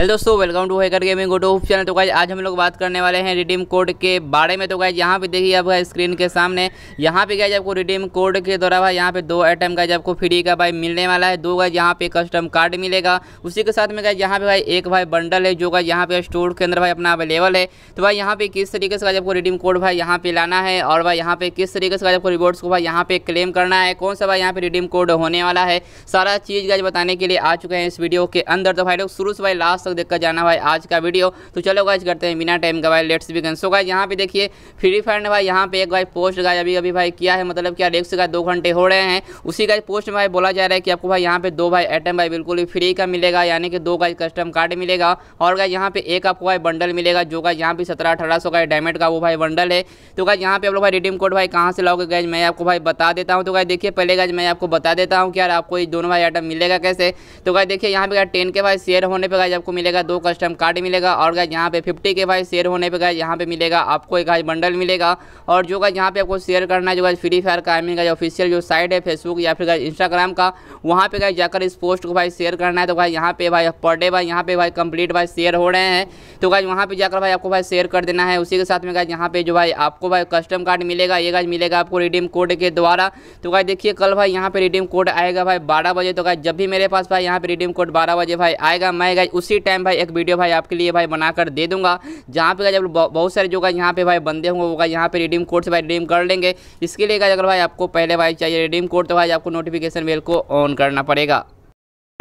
hello दोस्तों welcome to hacker gaming YouTube channel तो guys आज हम लोग बात करने वाले हैं रिडीम कोड के बारे में तो गाइज यहाँ पे देखिए आपका स्क्रीन के सामने यहाँ पे गाइज आपको रिडीम कोड के द्वारा भाई यहाँ पे दो आइटम का आपको फ्री का भाई मिलने वाला है दो गाइज यहाँ पे कस्टम कार्ड मिलेगा उसी के साथ में गाइज यहाँ पे भाई एक भाई बंडल है जो गाइज यहाँ पे स्टोर के अंदर भाई अपना अवेलेबल है तो भाई यहाँ पे किस तरीके से गाइज आपको रिडीम कोड भाई यहाँ पे लाना है और भाई यहाँ पे किस तरीके से गाइज आपको रिवॉर्ड्स को भाई यहाँ पे क्लेम करना है कौन सा भाई यहाँ पे रिडीम कोड होने वाला है सारा चीज़ गाइज बताने के लिए आ चुके हैं इस वीडियो के अंदर तो भाई लोग शुरू से भाई लास्ट तक देखकर जाना भाई आज का वीडियो तो चलो गाइज करते हैं बिना टाइम का भाई लेट्स बिगन सो गाइज यहाँ पे देखिए फ्री फायर ने भाई यहाँ पे एक भाई पोस्ट गाय अभी अभी भाई किया है मतलब क्या डेस्क का दो घंटे हो रहे हैं उसी का पोस्ट में भाई बोला जा रहा है कि आपको भाई यहाँ पे दो भाई आइटम भाई बिल्कुल भी फ्री का मिलेगा यानी कि दो गाइज कस्टम कार्ड मिलेगा और गाय यहाँ पे एक आपको भाई बंडल मिलेगा जो का यहाँ पे सत्रह अठारह सौ का डायमंड का वो भाई बंडल है तो गाय यहाँ पे आप लोग भाई रिडीम कोड भाई कहाँ से लाओगे गाइज मैं आपको भाई बता देता हूँ तो गाय देखिए पहले गाइज मैं आपको बता देता हूँ कि यार आपको ये दोनों भाई आइटम मिलेगा कैसे तो गाय देखिए यहाँ पे टेन के भाई शेयर होने पर गाय आपको मिलेगा दो कस्टम कार्ड मिलेगा और गाय यहाँ पे फिफ्टी के भाई शेयर होने पे गए यहाँ पे मिलेगा आपको एक गाइज बंडल मिलेगा और जो गाइज यहाँ पे आपको शेयर करना है जो गाइज फ्री फायर का आई मीन गाइज ऑफिशियल जो साइट है फेसबुक या फिर गाइज इंस्टाग्राम का वहाँ पे गए जाकर इस पोस्ट को भाई शेयर करना है तो भाई यहाँ पे भाई पर डे भाई यहाँ पे भाई कंप्लीट भाई शेयर हो रहे हैं तो गाय वहाँ पर जाकर भाई आपको भाई शेयर कर देना है उसी के साथ में गाय यहाँ पे जो भाई आपको भाई कस्टम कार्ड मिलेगा ये गाइज मिलेगा आपको रिडीम कोड के द्वारा तो गाय देखिए कल भाई यहाँ पे रिडीम कोड आएगा भाई बारह बजे तो गाय जब भी मेरे पास भाई यहाँ पे रिडीम कोड बारह बजे भाई आएगा मैं गाय उसी टाइम भाई एक वीडियो भाई आपके लिए भाई बनाकर दे दूंगा जहाँ पे जब बहुत सारे जो यहाँ पे भाई बंदे होंगे वो यहाँ पे रिडीम कोड से भाई रिडीम कर लेंगे इसके लिए अगर भाई आपको पहले भाई चाहिए रिडीम कोड तो भाई आपको नोटिफिकेशन बेल को ऑन करना पड़ेगा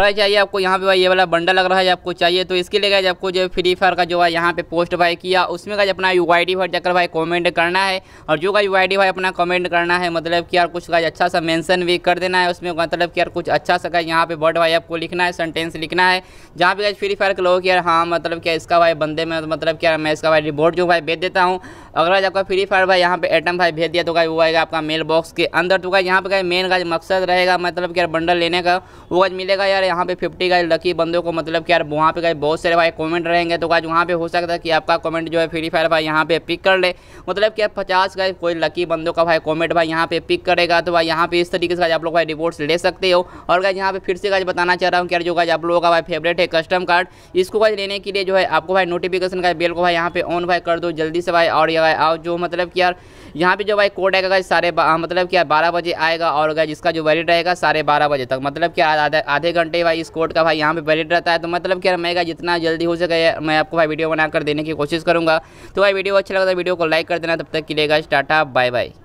भाई चाहिए आपको यहाँ पे भाई ये वाला बंडल लग रहा है आपको चाहिए तो इसके लिए गाइज आपको जो फ्री फायर का जो है यहाँ पे पोस्ट भाई किया उसमें गाइज अपना यू आई डी भाई जाकर भाई कमेंट करना है और जो का यू आई डी भाई अपना कमेंट करना है मतलब कि यार कुछ गाइज अच्छा सा मेंशन भी कर देना है उसमें मतलब कि यार कुछ अच्छा सा गाइज यहाँ पे वर्ड भाई आपको लिखना है सेंटेंस लिखना है जहाँ पे गाइज फ्री फायर के लोग यार हाँ मतलब क्या इसका भाई बंदे में मतलब क्या मैं इसका भाई रिपोर्ट जो भाई भेज देता हूँ अगर आपका फ्री फायर भाई यहाँ पे एटम भाई भेज दिया तो गाई वो आएगा आपका मेल बॉक्स के अंदर तो गाई यहाँ पे गाई मेन गाज मकसद रहेगा मतलब कि यार बंडल लेने का वो आज मिलेगा यार यहाँ पे फिफ्टी गाइज लकी बंदों को मतलब कि यार वहाँ पे गाई बहुत सारे भाई कॉमेंट रहेंगे तो गाज वहाँ पे हो सकता है कि आपका कॉमेंट जो है फ्री फायर भाई यहाँ पे पिक कर ले मतलब कि यार पचास गाय कोई लकी बंदों का भाई कॉमेंट भाई यहाँ पे पिक करेगा तो भाई यहाँ पे इस तरीके से आप लोग भाई रिपोर्ट्स ले सकते हो और गाय यहाँ पे फिर से गाज बताना चाह रहा हूँ कि यार जो गाज आप लोगों का भाई फेवरेट है कस्टम कार्ड इसको गाज लेने के लिए जो है आपको भाई नोटिफिकेशन का बिल को भाई यहाँ पे ऑन भाई कर दो जल्दी से भाई और भाई और जो मतलब कि यार यहाँ पे जो भाई कोड आएगा सारे हाँ, मतलब क्या बारह बजे आएगा और गए जिसका जो वैलिड रहेगा सारे बारह बजे तक मतलब कि आधे घंटे भाई इस कोड का भाई यहाँ पे वैलिड रहता है तो मतलब कि यार मैं जितना जल्दी हो सके मैं आपको भाई वीडियो बनाकर देने की कोशिश करूँगा तो भाई वीडियो अच्छा लगा तो वीडियो को लाइक कर देना तब तक के लिए गाइस टाटा बाय बाय